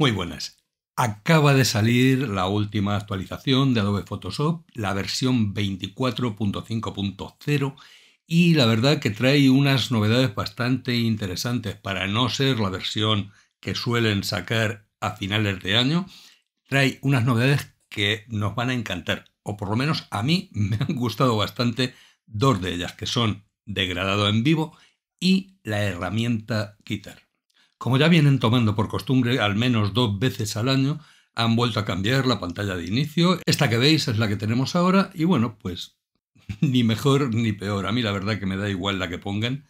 Muy buenas. Acaba de salir la última actualización de Adobe Photoshop, la versión 24.5.0, y la verdad que trae unas novedades bastante interesantes para no ser la versión que suelen sacar a finales de año. Trae unas novedades que nos van a encantar, o por lo menos a mí me han gustado bastante dos de ellas, que son degradado en vivo y la herramienta quitar. Como ya vienen tomando por costumbre al menos dos veces al año, han vuelto a cambiar la pantalla de inicio. Esta que veis es la que tenemos ahora y bueno, pues ni mejor ni peor. A mí la verdad que me da igual la que pongan.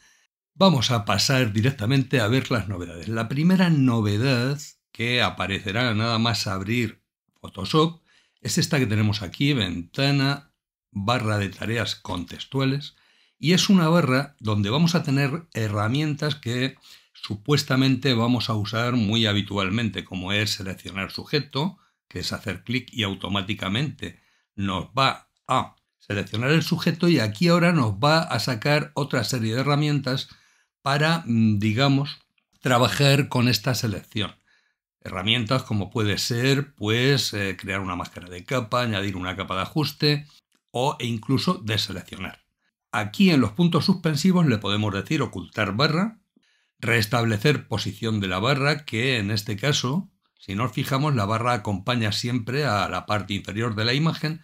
Vamos a pasar directamente a ver las novedades. La primera novedad que aparecerá nada más abrir Photoshop es esta que tenemos aquí, ventana barra de tareas contextuales, y es una barra donde vamos a tener herramientas que supuestamente vamos a usar muy habitualmente, como es seleccionar sujeto, que es hacer clic y automáticamente nos va a seleccionar el sujeto y aquí ahora nos va a sacar otra serie de herramientas para, mm, digamos, trabajar con esta selección. Herramientas como puede ser, pues, eh, crear una máscara de capa, añadir una capa de ajuste o e incluso deseleccionar. Aquí en los puntos suspensivos le podemos decir ocultar barra, restablecer posición de la barra, que en este caso, si nos fijamos, la barra acompaña siempre a la parte inferior de la imagen,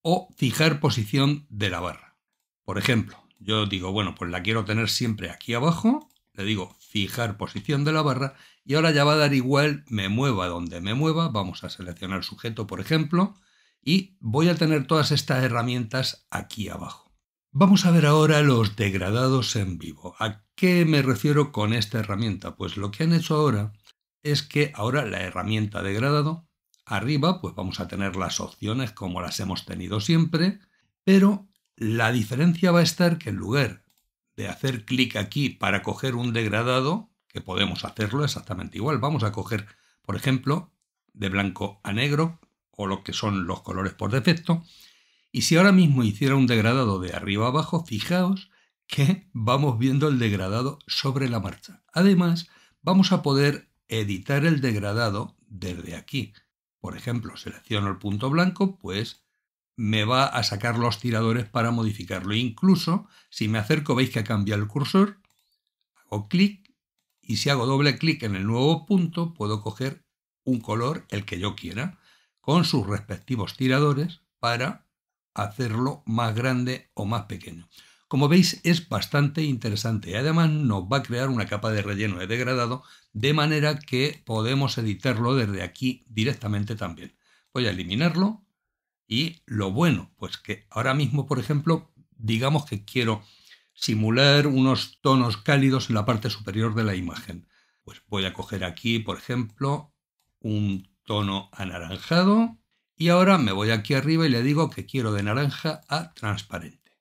o fijar posición de la barra. Por ejemplo, yo digo, bueno, pues la quiero tener siempre aquí abajo, le digo fijar posición de la barra, y ahora ya va a dar igual, me mueva donde me mueva, vamos a seleccionar sujeto, por ejemplo, y voy a tener todas estas herramientas aquí abajo. Vamos a ver ahora los degradados en vivo. ¿A qué me refiero con esta herramienta? Pues lo que han hecho ahora es que ahora la herramienta degradado, arriba pues vamos a tener las opciones como las hemos tenido siempre, pero la diferencia va a estar que en lugar de hacer clic aquí para coger un degradado, que podemos hacerlo exactamente igual, vamos a coger, por ejemplo, de blanco a negro o lo que son los colores por defecto, y si ahora mismo hiciera un degradado de arriba abajo, fijaos que vamos viendo el degradado sobre la marcha. Además, vamos a poder editar el degradado desde aquí. Por ejemplo, selecciono el punto blanco, pues me va a sacar los tiradores para modificarlo. Incluso si me acerco, veis que ha cambiado el cursor, hago clic y si hago doble clic en el nuevo punto, puedo coger un color, el que yo quiera, con sus respectivos tiradores para hacerlo más grande o más pequeño. Como veis es bastante interesante y además nos va a crear una capa de relleno de degradado de manera que podemos editarlo desde aquí directamente también. Voy a eliminarlo y lo bueno, pues que ahora mismo por ejemplo digamos que quiero simular unos tonos cálidos en la parte superior de la imagen. Pues voy a coger aquí por ejemplo un tono anaranjado y ahora me voy aquí arriba y le digo que quiero de naranja a transparente.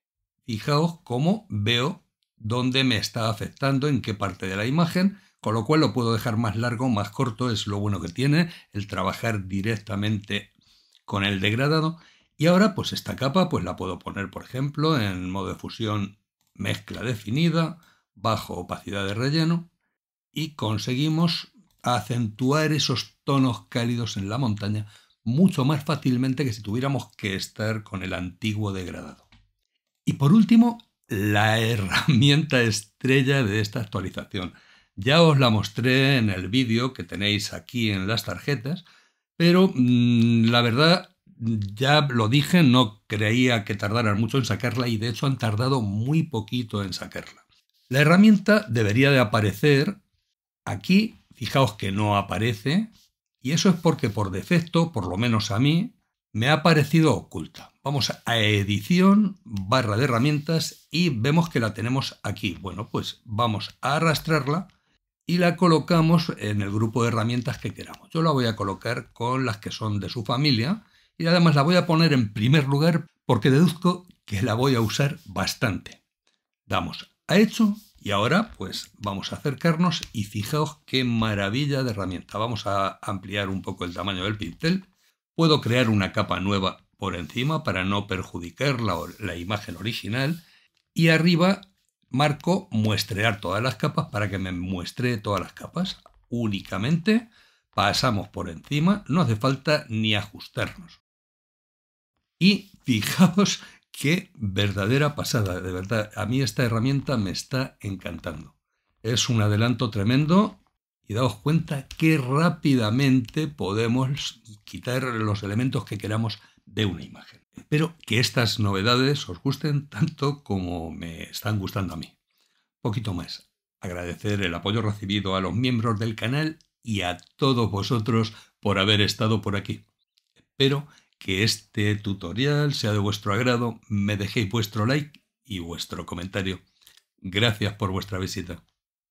Fijaos cómo veo dónde me está afectando, en qué parte de la imagen, con lo cual lo puedo dejar más largo, más corto, es lo bueno que tiene el trabajar directamente con el degradado. Y ahora pues esta capa pues la puedo poner por ejemplo en modo de fusión mezcla definida, bajo opacidad de relleno y conseguimos acentuar esos tonos cálidos en la montaña mucho más fácilmente que si tuviéramos que estar con el antiguo degradado. Y por último, la herramienta estrella de esta actualización. Ya os la mostré en el vídeo que tenéis aquí en las tarjetas, pero mm, la verdad, ya lo dije, no creía que tardaran mucho en sacarla y de hecho han tardado muy poquito en sacarla. La herramienta debería de aparecer aquí, fijaos que no aparece, y eso es porque por defecto, por lo menos a mí, me ha parecido oculta. Vamos a edición, barra de herramientas y vemos que la tenemos aquí. Bueno, pues vamos a arrastrarla y la colocamos en el grupo de herramientas que queramos. Yo la voy a colocar con las que son de su familia y además la voy a poner en primer lugar porque deduzco que la voy a usar bastante. Damos a hecho y ahora, pues vamos a acercarnos y fijaos qué maravilla de herramienta. Vamos a ampliar un poco el tamaño del pincel. Puedo crear una capa nueva por encima para no perjudicar la, imagen original. Y arriba marco muestrear todas las capas para que me muestre todas las capas. Únicamente pasamos por encima, no hace falta ni ajustarnos. Y fijaos Qué verdadera pasada, de verdad. A mí esta herramienta me está encantando. Es un adelanto tremendo y daos cuenta que rápidamente podemos quitar los elementos que queramos de una imagen. Espero que estas novedades os gusten tanto como me están gustando a mí. Poquito más. Agradecer el apoyo recibido a los miembros del canal y a todos vosotros por haber estado por aquí. Espero que este tutorial sea de vuestro agrado, me dejéis vuestro like y vuestro comentario. Gracias por vuestra visita.